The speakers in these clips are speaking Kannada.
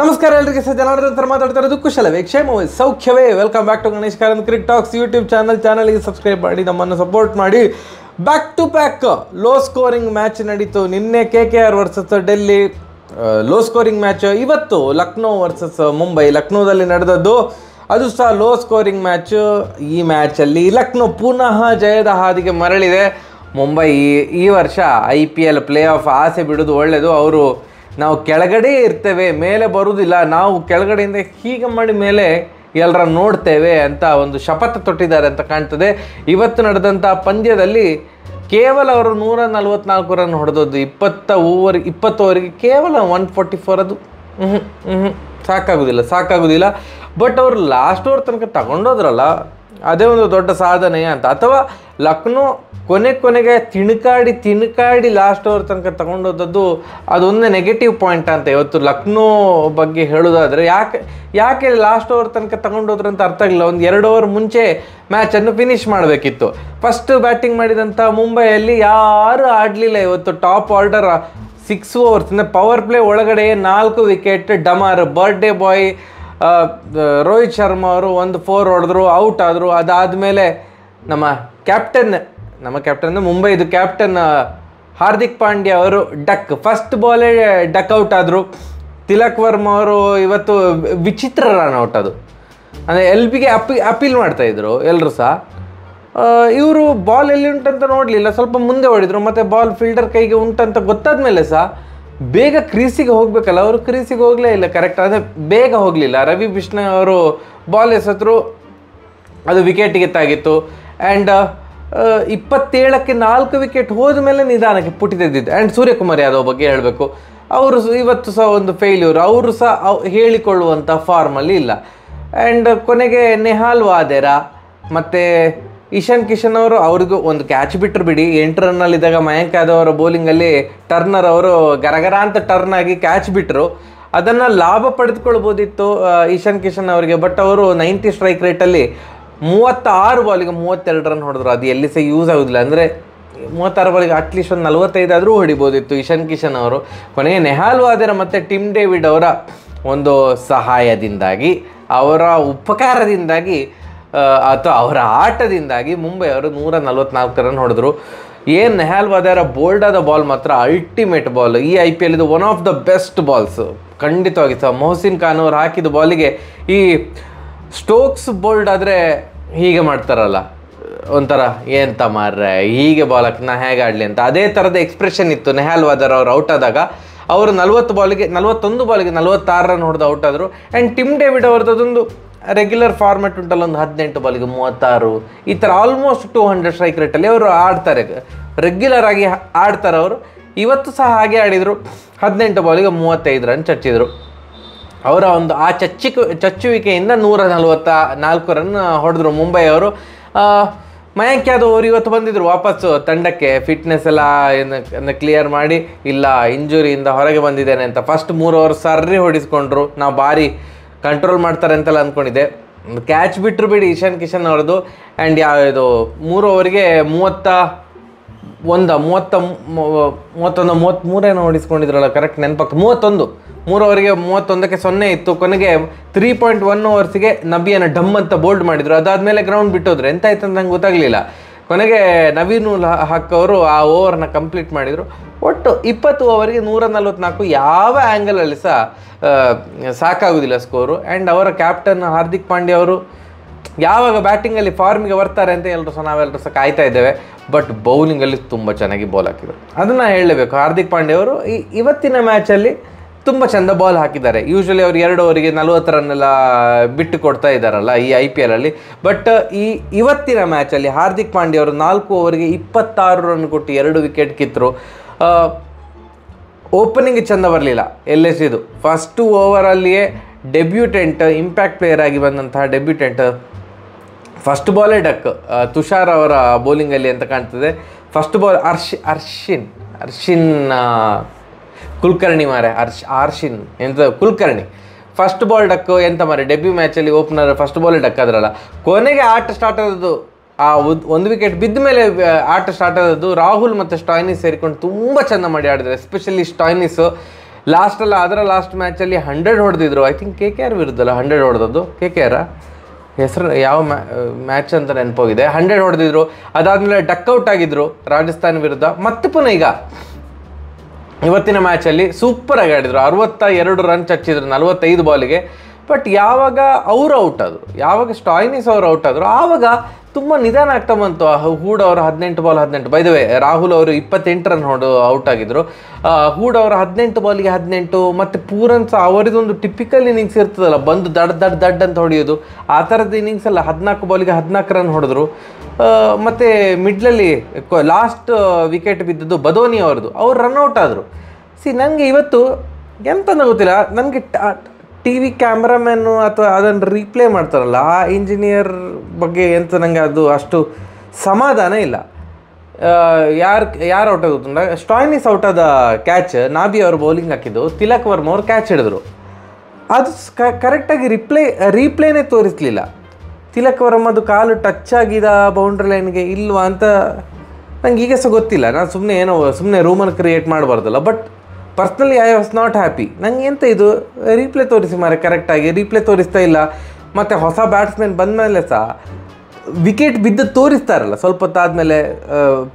ನಮಸ್ಕಾರ ಎಲ್ಲರಿಗೆ ಸಹ ಜನಾರ್ದನ್ ಮಾತಾಡ್ತಾ ಇರೋದು ಕುಶಲವೇ ಕ್ಷೇಮವೇ ಸೌಖ್ಯವೇ welcome back to Ganesh Karanth cric talks YouTube channel ಚಾನಲ್ಗೆ ಸಬ್ಸ್ಕ್ರೈಬ್ ಮಾಡಿ ನಮ್ಮನ್ನು ಸಪೋರ್ಟ್ ಮಾಡಿ back to back low scoring match ನಡೀತು ನಿನ್ನೆ K K R versus Delhi low scoring match ಇವತ್ತು ಲಕ್ನೋ ವರ್ಸಸ್ ಮುಂಬೈ ಲಕ್ನೋದಲ್ಲಿ ನಡೆದದ್ದು ಅದು ಸಹ ಲೋ ಸ್ಕೋರಿಂಗ್ ಮ್ಯಾಚು ಈ ಮ್ಯಾಚಲ್ಲಿ ಲಕ್ನೋ ಪುನಃ ಜಯದ ಹಾದಿಗೆ ಮರಳಿದೆ ಮುಂಬೈ ಈ ವರ್ಷ I P L play off ಆಸೆ ಬಿಡೋದು ಒಳ್ಳೆಯದು ಅವರು ನಾವು ಕೆಳಗಡೆ ಇರ್ತೇವೆ ಮೇಲೆ ಬರುವುದಿಲ್ಲ ನಾವು ಕೆಳಗಡೆಯಿಂದ ಹೀಗೆ ಮಾಡಿ ಮೇಲೆ ಎಲ್ಲರ ನೋಡ್ತೇವೆ ಅಂತ ಒಂದು ಶಪಥ ತೊಟ್ಟಿದ್ದಾರೆ ಅಂತ ಕಾಣ್ತದೆ ಇವತ್ತು ನಡೆದಂಥ ಪಂದ್ಯದಲ್ಲಿ ಕೇವಲ ಅವರು ನೂರ ನಲ್ವತ್ನಾಲ್ಕು ರನ್ ಹೊಡೆದದ್ದು ಇಪ್ಪತ್ತ ಓವರ್ ಇಪ್ಪತ್ತು ಓವರಿಗೆ ಕೇವಲ ಒನ್ ಫೋರ್ಟಿ ಫೋರ್ ಅದು ಹ್ಞೂ ಹ್ಞೂ ಸಾಕಾಗೋದಿಲ್ಲ ಸಾಕಾಗೋದಿಲ್ಲ ಬಟ್ ಅವರು ಲಾಸ್ಟ್ ಓವರ್ ತನಕ ತಗೊಂಡೋದ್ರಲ್ಲ ಅದೇ ಒಂದು ದೊಡ್ಡ ಸಾಧನೆ ಅಂತ ಅಥವಾ ಲಕ್ನೋ ಕೊನೆ ಕೊನೆಗೆ ತಿಣುಕಾಡಿ ತಿಣುಕಾಡಿ ಲಾಸ್ಟ್ ಓವರ್ ತನಕ ತಗೊಂಡೋದದ್ದು ಅದೊಂದೇ ನೆಗೆಟಿವ್ ಪಾಯಿಂಟ್ ಅಂತ ಇವತ್ತು ಲಕ್ನೋ ಬಗ್ಗೆ ಹೇಳೋದಾದರೆ ಯಾಕೆ ಯಾಕೆ ಲಾಸ್ಟ್ ಓವರ್ ತನಕ ಅಂತ ಅರ್ಥ ಆಗಿಲ್ಲ ಒಂದು ಎರಡು ಓವರ್ ಮುಂಚೆ ಮ್ಯಾಚನ್ನು ಫಿನಿಷ್ ಮಾಡಬೇಕಿತ್ತು ಫಸ್ಟ್ ಬ್ಯಾಟಿಂಗ್ ಮಾಡಿದಂಥ ಮುಂಬೈಯಲ್ಲಿ ಯಾರೂ ಆಡಲಿಲ್ಲ ಇವತ್ತು ಟಾಪ್ ಆರ್ಡರ್ ಸಿಕ್ಸ್ ಓವರ್ಸ್ ಅಂದರೆ ಪವರ್ ಪ್ಲೇ ಒಳಗಡೆ ನಾಲ್ಕು ವಿಕೆಟ್ ಡಮಾರ್ ಬರ್ಡೇ ಬಾಯ್ ರೋಹಿತ್ ಶರ್ಮಾ ಅವರು ಒಂದು ಫೋರ್ ಹೊಡೆದ್ರು ಔಟ್ ಆದರು ಅದಾದಮೇಲೆ ನಮ್ಮ ಕ್ಯಾಪ್ಟನ್ ನಮ್ಮ ಕ್ಯಾಪ್ಟನ್ ಮುಂಬೈದು ಕ್ಯಾಪ್ಟನ್ ಹಾರ್ದಿಕ್ ಪಾಂಡ್ಯ ಅವರು ಡಕ್ ಫಸ್ಟ್ ಬಾಲೇ ಡಕ್ ಔಟ್ ಆದರು ತಿಲಕ್ ವರ್ಮಾ ಅವರು ಇವತ್ತು ವಿಚಿತ್ರ ರನ್ ಔಟ್ ಅದು ಅಂದರೆ ಎಲ್ ಬಿಗೆ ಅಪಿ ಅಪೀಲ್ ಮಾಡ್ತಾಯಿದ್ರು ಎಲ್ಲರೂ ಸಹ ಇವರು ಬಾಲ್ ಎಲ್ಲಿ ಉಂಟಂತ ನೋಡಲಿಲ್ಲ ಸ್ವಲ್ಪ ಮುಂದೆ ಹೊಡಿದ್ರು ಮತ್ತು ಬಾಲ್ ಫೀಲ್ಡರ್ ಕೈಗೆ ಉಂಟಂತ ಗೊತ್ತಾದ ಮೇಲೆ ಸಹ ಬೇಗ ಕ್ರೀಸಿಗೆ ಹೋಗಬೇಕಲ್ಲ ಅವರು ಕ್ರೀಸಿಗೆ ಹೋಗಲೇ ಇಲ್ಲ ಕರೆಕ್ಟ್ ಆದರೆ ಬೇಗ ಹೋಗಲಿಲ್ಲ ರವಿ ಬಿಷ್ಣ ಅವರು ಬಾಲ್ ಎಸತ್ರು ಅದು ವಿಕೆಟ್ ತಾಗಿತ್ತು ಆ್ಯಂಡ್ ಇಪ್ಪತ್ತೇಳಕ್ಕೆ ನಾಲ್ಕು ವಿಕೆಟ್ ಹೋದ ಮೇಲೆ ನಿಧಾನಕ್ಕೆ ಪುಟ್ಟಿದ್ದಿದ್ದು ಆ್ಯಂಡ್ ಸೂರ್ಯಕುಮಾರ್ ಯಾದವ್ ಬಗ್ಗೆ ಹೇಳಬೇಕು ಅವರು ಇವತ್ತು ಸಹ ಒಂದು ಫೇಲ್ಯೂರ್ ಅವರು ಸಹ ಹೇಳಿಕೊಳ್ಳುವಂಥ ಫಾರ್ಮಲ್ಲಿ ಇಲ್ಲ ಆ್ಯಂಡ್ ಕೊನೆಗೆ ನೆಹಾಲ್ ವಾದೇರಾ ಮತ್ತು ಇಶಾನ್ ಕಿಶನ್ ಅವರು ಅವ್ರಿಗೂ ಒಂದು ಕ್ಯಾಚ್ ಬಿಟ್ಟರು ಬಿಡಿ ಎಂಟು ರನ್ನಲ್ಲಿದ್ದಾಗ ಮಯಾಂಕ್ ಯಾದವ್ ಅವರ ಬೌಲಿಂಗಲ್ಲಿ ಟರ್ನರ್ ಅವರು ಗರಗರ ಅಂತ ಟರ್ನ್ ಆಗಿ ಕ್ಯಾಚ್ ಬಿಟ್ಟರು ಅದನ್ನು ಲಾಭ ಪಡೆದುಕೊಳ್ಬೋದಿತ್ತು ಇಶಾನ್ ಕಿಶನ್ ಅವರಿಗೆ ಬಟ್ ಅವರು ನೈಂಟಿ ಸ್ಟ್ರೈಕ್ ರೇಟಲ್ಲಿ ಮೂವತ್ತಾರು ಬಾಲಿಗೆ ಮೂವತ್ತೆರಡು ರನ್ ಹೊಡೆದ್ರು ಅದು ಎಲ್ಲಿ ಸಹ ಯೂಸ್ ಆಗೋದಿಲ್ಲ ಅಂದರೆ ಮೂವತ್ತಾರು ಬಾಲಿಗೆ ಅಟ್ಲೀಸ್ಟ್ ಒಂದು ನಲವತ್ತೈದಾದರೂ ಹೊಡಿಬೋದಿತ್ತು ಇಶಾನ್ ಕಿಶನ್ ಅವರು ಕೊನೆಗೆ ನೆಹಾಲ್ ವಾದರ ಮತ್ತು ಟಿಮ್ ಡೇವಿಡ್ ಅವರ ಒಂದು ಸಹಾಯದಿಂದಾಗಿ ಅವರ ಉಪಕಾರದಿಂದಾಗಿ ಅಥವಾ ಅವರ ಆಟದಿಂದಾಗಿ ಮುಂಬೈ ಅವರು ನೂರ ನಲ್ವತ್ನಾಲ್ಕು ರನ್ ಹೊಡೆದ್ರು ಏನು ನೆಹಾಲ್ ಬೋಲ್ಡ್ ಬೋಲ್ಡಾದ ಬಾಲ್ ಮಾತ್ರ ಅಲ್ಟಿಮೇಟ್ ಬಾಲ್ ಈ ಐ ಪಿ ಎಲ್ ಇದು one of the best balls ಸಹ ಮೊಹಸಿನ್ ಖಾನ್ ಅವರು ಹಾಕಿದ ಬಾಲಿಗೆ ಈ ಸ್ಟೋಕ್ಸ್ ಬೋಲ್ಡ್ ಆದರೆ ಹೀಗೆ ಮಾಡ್ತಾರಲ್ಲ ಒಂಥರ ಏನಂತ ಮಾರ್ರೆ ಹೀಗೆ ಬಾಲ್ ಹಾಕಿ ನಾ ಹೇಗೆ ಆಡಲಿ ಅಂತ ಅದೇ ಥರದ ಎಕ್ಸ್ಪ್ರೆಷನ್ ಇತ್ತು ನೆಹಾಲ್ ವಾದರ್ ಅವ್ರು ಔಟ್ ಆದಾಗ ಅವರು ನಲ್ವತ್ತು ಬಾಲಿಗೆ ನಲ್ವತ್ತೊಂದು ಬಾಲಿಗೆ ನಲ್ವತ್ತಾರು ರನ್ ಹೊಡೆದು ಔಟ್ ಆದರು ಆ್ಯಂಡ್ ಟಿಮ್ ಡೇವಿಡ್ ಅದೊಂದು ರೆಗ್ಯುಲರ್ ಫಾರ್ಮೆಟ್ ಉಂಟಲ್ಲ ಒಂದು ಹದಿನೆಂಟು ಬಾಲಿಗೆ ಮೂವತ್ತಾರು ಈ ಥರ ಆಲ್ಮೋಸ್ಟ್ ಟೂ ಹಂಡ್ರೆಡ್ ಸ್ಟ್ರೈಕ್ ರೇಟಲ್ಲಿ ಅವರು ಆಡ್ತಾರೆ ರೆಗ್ಯುಲರ್ ಆಗಿ ಆಡ್ತಾರೆ ಅವರು ಇವತ್ತು ಸಹ ಹಾಗೆ ಆಡಿದರು ಹದಿನೆಂಟು ಬಾಲಿಗೆ ಮೂವತ್ತೈದು ರನ್ ಚಚ್ಚಿದರು ಅವರ ಒಂದು ಆ ಚಚ್ಚಿಕ ಚಚ್ಚುವಿಕೆಯಿಂದ ನೂರ ನಲ್ವತ್ತ ನಾಲ್ಕು ರನ್ ಹೊಡೆದ್ರು ಮುಂಬೈ ಮಯಾಂಕ್ ಯಾದವ್ ಅವರು ಇವತ್ತು ಬಂದಿದ್ರು ವಾಪಸ್ಸು ತಂಡಕ್ಕೆ ಫಿಟ್ನೆಸ್ ಎಲ್ಲ ಏನು ಕ್ಲಿಯರ್ ಮಾಡಿ ಇಲ್ಲ ಇಂಜುರಿಯಿಂದ ಹೊರಗೆ ಬಂದಿದ್ದೇನೆ ಅಂತ ಫಸ್ಟ್ ಮೂರು ಓವರ್ ಸರ್ರಿ ಹೊಡಿಸ್ಕೊಂಡ್ರು ನಾವು ಭಾರಿ ಕಂಟ್ರೋಲ್ ಮಾಡ್ತಾರೆ ಅಂತೆಲ್ಲ ಅಂದ್ಕೊಂಡಿದ್ದೆ ಕ್ಯಾಚ್ ಬಿಟ್ಟರು ಬಿಡಿ ಇಶಾನ್ ಕಿಶನ್ ಅವ್ರದ್ದು ಆ್ಯಂಡ್ ಯಾವ ಇದು ಮೂರು ಓವರಿಗೆ ಮೂವತ್ತ ಒಂದ ಮೂವತ್ತ ಮೂವತ್ತೊಂದು ಮೂವತ್ತ್ಮೂರೇನೋ ಓಡಿಸ್ಕೊಂಡಿದ್ರಲ್ಲ ಕರೆಕ್ಟ್ ನೆನಪಕ್ಕೆ ಮೂವತ್ತೊಂದು ಮೂರು ಓವರಿಗೆ ಮೂವತ್ತೊಂದಕ್ಕೆ ಸೊನ್ನೆ ಇತ್ತು ಕೊನೆಗೆ ತ್ರೀ ಪಾಯಿಂಟ್ ಒನ್ ಓವರ್ಸಿಗೆ ನಬಿಯನ್ನು ಡಮ್ ಅಂತ ಬೋಲ್ಡ್ ಮಾಡಿದರು ಅದಾದಮೇಲೆ ಗ್ರೌಂಡ್ ಬಿಟ್ಟೋದ್ರೆ ಎಂತಾಯ್ತು ಅಂತ ನಂಗೆ ಗೊತ್ತಾಗಲಿಲ್ಲ ಕೊನೆಗೆ ನವೀನುಲ್ ಹಕ್ ಅವರು ಆ ಓವರ್ನ ಕಂಪ್ಲೀಟ್ ಮಾಡಿದರು ಒಟ್ಟು ಇಪ್ಪತ್ತು ಓವರಿಗೆ ನೂರ ನಲ್ವತ್ನಾಲ್ಕು ಯಾವ ಆ್ಯಂಗಲಲ್ಲಿ ಸಹ ಸಾಕಾಗೋದಿಲ್ಲ ಸ್ಕೋರು ಆ್ಯಂಡ್ ಅವರ ಕ್ಯಾಪ್ಟನ್ ಹಾರ್ದಿಕ್ ಪಾಂಡ್ಯ ಅವರು ಯಾವಾಗ ಬ್ಯಾಟಿಂಗಲ್ಲಿ ಫಾರ್ಮಿಗೆ ಬರ್ತಾರೆ ಅಂತ ಎಲ್ಲರೂ ಸಹ ನಾವೆಲ್ಲರೂ ಸಹ ಕಾಯ್ತಾ ಇದ್ದೇವೆ ಬಟ್ ಬೌಲಿಂಗಲ್ಲಿ ತುಂಬ ಚೆನ್ನಾಗಿ ಬೌಲ್ ಹಾಕಿದರು ಅದನ್ನು ಹೇಳಲೇಬೇಕು ಹಾರ್ದಿಕ್ ಪಾಂಡ್ಯ ಅವರು ಈ ಇವತ್ತಿನ ಮ್ಯಾಚಲ್ಲಿ ತುಂಬ ಚೆಂದ ಬಾಲ್ ಹಾಕಿದ್ದಾರೆ ಯೂಶ್ವಲಿ ಅವ್ರು ಎರಡು ಓವರಿಗೆ ನಲ್ವತ್ತು ರನ್ನೆಲ್ಲ ಬಿಟ್ಟು ಕೊಡ್ತಾ ಇದ್ದಾರಲ್ಲ ಈ ಐ ಪಿ ಎಲಲ್ಲಿ ಬಟ್ ಈ ಇವತ್ತಿನ ಮ್ಯಾಚಲ್ಲಿ ಹಾರ್ದಿಕ್ ಪಾಂಡ್ಯ ಅವರು ನಾಲ್ಕು ಓವರಿಗೆ ಇಪ್ಪತ್ತಾರು ರನ್ ಕೊಟ್ಟು ಎರಡು ವಿಕೆಟ್ ಕಿತ್ತರು ಓಪನಿಂಗ್ ಚೆಂದ ಬರಲಿಲ್ಲ ಎಲ್ ಎಸ್ ಇದು ಫಸ್ಟು ಓವರಲ್ಲಿಯೇ ಡೆಬ್ಯೂಟೆಂಟ್ ಇಂಪ್ಯಾಕ್ಟ್ ಪ್ಲೇಯರ್ ಆಗಿ ಬಂದಂತಹ ಡೆಬ್ಯೂಟೆಂಟ್ ಫಸ್ಟ್ ಬಾಲೇ ಡಕ್ ತುಷಾರ್ ಅವರ ಬೌಲಿಂಗಲ್ಲಿ ಅಂತ ಕಾಣ್ತದೆ ಫಸ್ಟ್ ಬಾಲ್ ಅರ್ಶಿ ಅರ್ಶಿನ್ ಅರ್ಶಿನ್ ಕುಲ್ಕರ್ಣಿ ಮಾರೆ ಅರ್ಶ್ ಆರ್ಶಿನ್ ಎಂತ ಕುಲ್ಕರ್ಣಿ ಫಸ್ಟ್ ಬಾಲ್ ಡಕ್ಕು ಎಂತ ಮಾರೆ ಡೆಬ್ಯೂ ಮ್ಯಾಚಲ್ಲಿ ಓಪನರ್ ಫಸ್ಟ್ ಬಾಲ್ ಡಕ್ಕಾದ್ರಲ್ಲ ಕೊನೆಗೆ ಆಟ ಸ್ಟಾರ್ಟ್ ಆದದ್ದು ಆ ಒಂದು ವಿಕೆಟ್ ಬಿದ್ದ ಮೇಲೆ ಆಟ ಸ್ಟಾರ್ಟ್ ಆದದ್ದು ರಾಹುಲ್ ಮತ್ತು ಸ್ಟಾಯ್ನಿಸ್ ಸೇರಿಕೊಂಡು ತುಂಬ ಚೆಂದ ಮಾಡಿ ಆಡಿದ್ರು ಎಸ್ಪೆಷಲಿ ಸ್ಟಾಯ್ನಿಸು ಲಾಸ್ಟಲ್ಲ ಅದರ ಲಾಸ್ಟ್ ಮ್ಯಾಚಲ್ಲಿ ಹಂಡ್ರೆಡ್ ಹೊಡೆದಿದ್ರು I think K K R ವಿರುದ್ಧಲ್ಲ ಹಂಡ್ರೆಡ್ ಹೊಡೆದದ್ದು ಕೆ ಕೆ ಆರ ಹೆಸರು ಯಾವ ಮ್ಯಾ ಮ್ಯಾಚ್ ಅಂತ ನೆನಪೋಗಿದೆ ಹಂಡ್ರೆಡ್ ಹೊಡೆದಿದ್ರು ಅದಾದಮೇಲೆ ಡಕ್ಔಟ್ ಆಗಿದ್ರು ರಾಜಸ್ಥಾನ್ ವಿರುದ್ಧ ಮತ್ತೆ ಪುನಃ ಈಗ ಇವತ್ತಿನ ಮ್ಯಾಚಲ್ಲಿ ಸೂಪರ್ ಆಗಿ ಆಡಿದರು ಅರವತ್ತ ಎರಡು ರನ್ ಹಚ್ಚಿದ್ರು ನಲವತ್ತೈದು ಬಾಲಿಗೆ ಬಟ್ ಯಾವಾಗ ಅವರು ಔಟ್ ಆದರು ಯಾವಾಗ ಸ್ಟಾಯ್ನಿಸ್ ಅವರು ಔಟ್ ಆದರು ಆವಾಗ ತುಂಬ ನಿಧಾನ ಆಗ್ತಾ ಬಂತು ಹೂಡ್ ಅವರು ಹದಿನೆಂಟು ಬಾಲ್ ಹದಿನೆಂಟು ವೇ ರಾಹುಲ್ ಅವರು ಇಪ್ಪತ್ತೆಂಟು ರನ್ ಹೊಡು ಔಟ್ ಆಗಿದ್ರು ಹೂಡ್ ಅವರು ಹದಿನೆಂಟು ಬಾಲಿಗೆ ಹದಿನೆಂಟು ಮತ್ತು ಪೂರನ್ ಸಹ ಒಂದು ಟಿಪಿಕಲ್ ಇನ್ನಿಂಗ್ಸ್ ಇರ್ತದಲ್ಲ ಬಂದು ದಡ್ ದಡ್ ದಡ್ ಅಂತ ಹೊಡೆಯೋದು ಆ ಥರದ ಅಲ್ಲ ಹದಿನಾಲ್ಕು ಬಾಲಿಗೆ ಹದಿನಾಲ್ಕು ರನ್ ಹೊಡೆದ್ರು ಮತ್ತು ಮಿಡ್ಲಲ್ಲಿ ಲಾಸ್ಟ್ ವಿಕೆಟ್ ಬಿದ್ದದ್ದು ಬದೋನಿ ಅವ್ರದ್ದು ಅವ್ರು ರನ್ಔಟ್ ಆದರು ಸಿ ನನಗೆ ಇವತ್ತು ಎಂತಂದ್ರೆ ಗೊತ್ತಿಲ್ಲ ನನಗೆ ಟಿ ವಿ ಕ್ಯಾಮ್ರಾಮ್ಯಾನು ಅಥವಾ ಅದನ್ನು ರೀಪ್ಲೇ ಮಾಡ್ತಾರಲ್ಲ ಆ ಇಂಜಿನಿಯರ್ ಬಗ್ಗೆ ಎಂತ ನನಗೆ ಅದು ಅಷ್ಟು ಸಮಾಧಾನ ಇಲ್ಲ ಯಾರು ಯಾರು ಔಟ್ ಆಗ ಸ್ಟಾಯ್ನಿಸ್ ಔಟ್ ಆದ ಕ್ಯಾಚ್ ನಾಬಿ ಅವರು ಬೌಲಿಂಗ್ ಹಾಕಿದ್ದು ತಿಲಕ್ ವರ್ಮ ಅವರು ಕ್ಯಾಚ್ ಹಿಡಿದ್ರು ಅದು ಕರೆಕ್ಟಾಗಿ ರಿಪ್ಲೇ ರೀಪ್ಲೇನೇ ತೋರಿಸಲಿಲ್ಲ ತಿಲಕ್ ವರ್ಮದು ಕಾಲು ಟಚ್ ಆಗಿದ ಬೌಂಡ್ರಿ ಲೈನ್ಗೆ ಇಲ್ವಾ ಅಂತ ನಂಗೆ ಈಗ ಸಹ ಗೊತ್ತಿಲ್ಲ ನಾನು ಸುಮ್ಮನೆ ಏನೋ ಸುಮ್ಮನೆ ರೂಮನ್ನು ಕ್ರಿಯೇಟ್ ಮಾಡಬಾರ್ದಲ್ಲ but personally I was not happy ನಂಗೆ ಎಂತ ಇದು ರೀಪ್ಲೇ ತೋರಿಸಿ ಮಾರೆ ಕರೆಕ್ಟಾಗಿ ರೀಪ್ಲೇ ತೋರಿಸ್ತಾ ಇಲ್ಲ ಮತ್ತು ಹೊಸ ಬ್ಯಾಟ್ಸ್ಮನ್ ಬಂದಮೇಲೆ ಸಹ ವಿಕೆಟ್ ಬಿದ್ದು ತೋರಿಸ್ತಾರಲ್ಲ ಸ್ವಲ್ಪ ಹೊತ್ತಾದಮೇಲೆ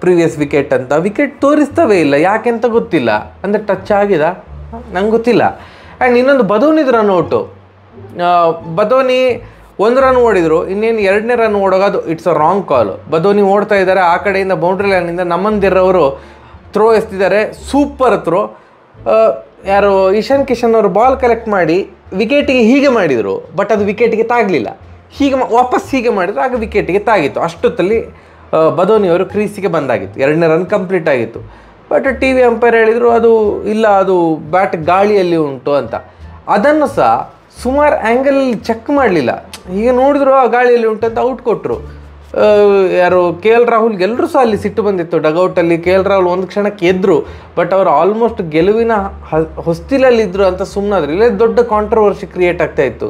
ಪ್ರೀವಿಯಸ್ ವಿಕೆಟ್ ಅಂತ ವಿಕೆಟ್ ತೋರಿಸ್ತವೇ ಇಲ್ಲ ಯಾಕೆಂತ ಗೊತ್ತಿಲ್ಲ ಅಂದರೆ ಟಚ್ ಆಗಿದ ನಂಗೆ ಗೊತ್ತಿಲ್ಲ ಆ್ಯಂಡ್ ಇನ್ನೊಂದು ಬದೋನಿದ್ರ ನೋಟು ಬದೋನಿ ಒಂದು ರನ್ ಓಡಿದ್ರು ಇನ್ನೇನು ಎರಡನೇ ರನ್ ಓಡೋಗೋದು it's a wrong call Badoni ಓಡ್ತಾ ಇದ್ದಾರೆ ಆ ಕಡೆಯಿಂದ ಬೌಂಡ್ರಿ ಲೈನಿಂದ ನಮ್ಮಂದಿರವರು ಥ್ರೋ ಎಸ್ತಿದ್ದಾರೆ ಸೂಪರ್ ಥ್ರೋ ಯಾರು ಇಶಾನ್ ಕಿಶನ್ ಅವರು ಬಾಲ್ ಕಲೆಕ್ಟ್ ಮಾಡಿ ವಿಕೆಟಿಗೆ ಹೀಗೆ ಮಾಡಿದರು ಬಟ್ ಅದು ವಿಕೆಟಿಗೆ ತಾಗಲಿಲ್ಲ ಹೀಗೆ ವಾಪಸ್ ಹೀಗೆ ಮಾಡಿದ್ರು ಆಗ ವಿಕೆಟಿಗೆ ತಾಗಿತ್ತು ಅಷ್ಟೊತ್ತಲ್ಲಿ ಬದೋನಿಯವರು ಕ್ರೀಸಿಗೆ ಬಂದಾಗಿತ್ತು ಎರಡನೇ ರನ್ ಕಂಪ್ಲೀಟ್ ಆಗಿತ್ತು ಬಟ್ ಟಿ ವಿ ಅಂಪೈರ್ ಹೇಳಿದರು ಅದು ಇಲ್ಲ ಅದು ಬ್ಯಾಟ್ ಗಾಳಿಯಲ್ಲಿ ಉಂಟು ಅಂತ ಅದನ್ನು ಸಹ ಸುಮಾರು ಆ್ಯಂಗಲಲ್ಲಿ ಚೆಕ್ ಮಾಡಲಿಲ್ಲ ಈಗ ನೋಡಿದ್ರು ಆ ಗಾಳಿಯಲ್ಲಿ ಉಂಟಂತ ಔಟ್ ಕೊಟ್ಟರು ಯಾರು ಕೆ ಎಲ್ ರಾಹುಲ್ ಎಲ್ಲರೂ ಸಹ ಅಲ್ಲಿ ಸಿಟ್ಟು ಬಂದಿತ್ತು ಡಗೌಟಲ್ಲಿ ಕೆ ಎಲ್ ರಾಹುಲ್ ಒಂದು ಕ್ಷಣಕ್ಕೆ ಎದ್ರು ಬಟ್ ಅವರು ಆಲ್ಮೋಸ್ಟ್ ಗೆಲುವಿನ ಹೊಸ್ತಿಲಲ್ಲಿದ್ದರು ಅಂತ ಸುಮ್ಮನಾದ್ರು ಇಲ್ಲೇ ದೊಡ್ಡ ಕಾಂಟ್ರವರ್ಸಿ ಕ್ರಿಯೇಟ್ ಆಗ್ತಾ ಇತ್ತು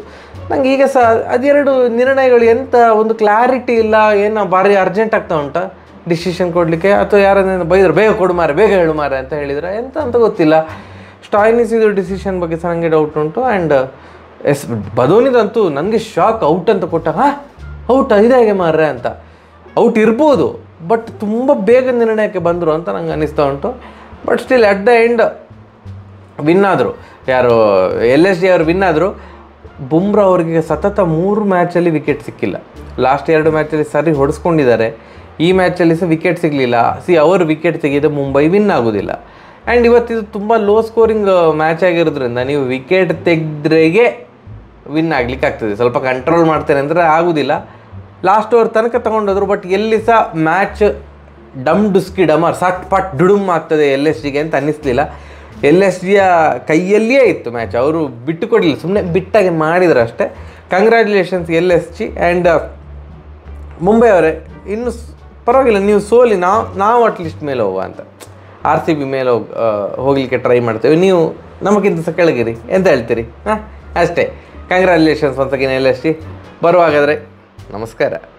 ನಂಗೆ ಈಗ ಸಹ ಅದೆರಡು ನಿರ್ಣಯಗಳು ಎಂಥ ಒಂದು ಕ್ಲಾರಿಟಿ ಇಲ್ಲ ಏನು ಭಾರಿ ಅರ್ಜೆಂಟ್ ಆಗ್ತಾ ಉಂಟಾ ಡಿಸಿಷನ್ ಕೊಡಲಿಕ್ಕೆ ಅಥವಾ ಯಾರನ್ನೇನು ಬೈದರು ಬೇಗ ಕೊಡು ಮಾರೆ ಬೇಗ ಹೇಳು ಮಾರೆ ಅಂತ ಹೇಳಿದ್ರೆ ಎಂತ ಅಂತ ಗೊತ್ತಿಲ್ಲ ಸ್ಟಾಯ್ನಿಸಿದ್ರು ಡಿಸಿಷನ್ ಬಗ್ಗೆ ಸಹ ನನಗೆ ಡೌಟ್ ಉಂಟು ಆ್ಯಂಡ್ ಎಸ್ ಬದೋನಿದಂತೂ ನನಗೆ ಶಾಕ್ ಔಟ್ ಅಂತ ಕೊಟ್ಟಾಗ ಔಟ್ ಇದೆ ಹೇಗೆ ಮಾರ್ರೆ ಅಂತ ಔಟ್ ಇರ್ಬೋದು ಬಟ್ ತುಂಬ ಬೇಗ ನಿರ್ಣಯಕ್ಕೆ ಬಂದರು ಅಂತ ನಂಗೆ ಅನ್ನಿಸ್ತಾ ಉಂಟು but still at the end win ಆದರು ಯಾರು ಎಲ್ ಎಸ್ ಡಿ ಅವರು ವಿನ್ ಆದರು ಬುಮ್ರಾ ಅವರಿಗೆ ಸತತ ಮೂರು ಮ್ಯಾಚಲ್ಲಿ ವಿಕೆಟ್ ಸಿಕ್ಕಿಲ್ಲ ಲಾಸ್ಟ್ ಎರಡು ಮ್ಯಾಚಲ್ಲಿ ಸರಿ ಹೊಡೆಸ್ಕೊಂಡಿದ್ದಾರೆ ಈ ಮ್ಯಾಚಲ್ಲಿ ಸಹ ವಿಕೆಟ್ ಸಿಗಲಿಲ್ಲ ಸಿ ಅವರು ವಿಕೆಟ್ ತೆಗೆದ ಮುಂಬೈ ವಿನ್ ಆಗೋದಿಲ್ಲ ಆ್ಯಂಡ್ ಇವತ್ತಿದು ತುಂಬ ಲೋ ಸ್ಕೋರಿಂಗ್ ಮ್ಯಾಚ್ ಆಗಿರೋದ್ರಿಂದ ನೀವು ವಿಕೆಟ್ ತೆಗೆದ್ರೆಗೆ ವಿನ್ ಆಗ್ಲಿಕ್ಕೆ ಆಗ್ತದೆ ಸ್ವಲ್ಪ ಕಂಟ್ರೋಲ್ ಮಾಡ್ತೇನೆ ಅಂದರೆ ಆಗೋದಿಲ್ಲ ಲಾಸ್ಟ್ ಓವರ್ ತನಕ ತೊಗೊಂಡೋದ್ರು ಬಟ್ ಎಲ್ಲಿ ಸಹ ಮ್ಯಾಚ್ ಡಮ್ ಡುಸ್ಕಿ ಡಮರ್ ಸಟ್ ಪಟ್ ಡುಡುಮ್ ಆಗ್ತದೆ ಎಲ್ ಎಸ್ ಜಿಗೆ ಅಂತ ಅನ್ನಿಸ್ಲಿಲ್ಲ ಎಲ್ ಎಸ್ ಜಿಯ ಕೈಯಲ್ಲಿಯೇ ಇತ್ತು ಮ್ಯಾಚ್ ಅವರು ಬಿಟ್ಟು ಕೊಡಲಿಲ್ಲ ಸುಮ್ಮನೆ ಬಿಟ್ಟಾಗಿ ಮಾಡಿದ್ರು ಅಷ್ಟೇ congratulations L S G and Mumbai uh, ಅವರೇ ಇನ್ನೂ ಪರವಾಗಿಲ್ಲ ನೀವು ಸೋಲಿ ನಾವು ನಾವು ಅಟ್ಲೀಸ್ಟ್ ಮೇಲೆ ಹೋಗುವ ಅಂತ ಆರ್ ಸಿ ಬಿ ಮೇಲೆ ಹೋಗಿ ಹೋಗಲಿಕ್ಕೆ ಟ್ರೈ ಮಾಡ್ತೇವೆ ನೀವು ನಮಗಿಂತ ಸಹ ಕೆಳಗಿರಿ ಎಂತ ಹೇಳ್ತೀರಿ ಹಾಂ ಅಷ್ಟೇ ಕಂಗ್ರ್ಯಾಚುಲೇಷನ್ಸ್ ಒಂದ್ಸಕಿನ ಎಲ್ಲಷ್ಟಿ ಬರುವಾಗಾದರೆ ನಮಸ್ಕಾರ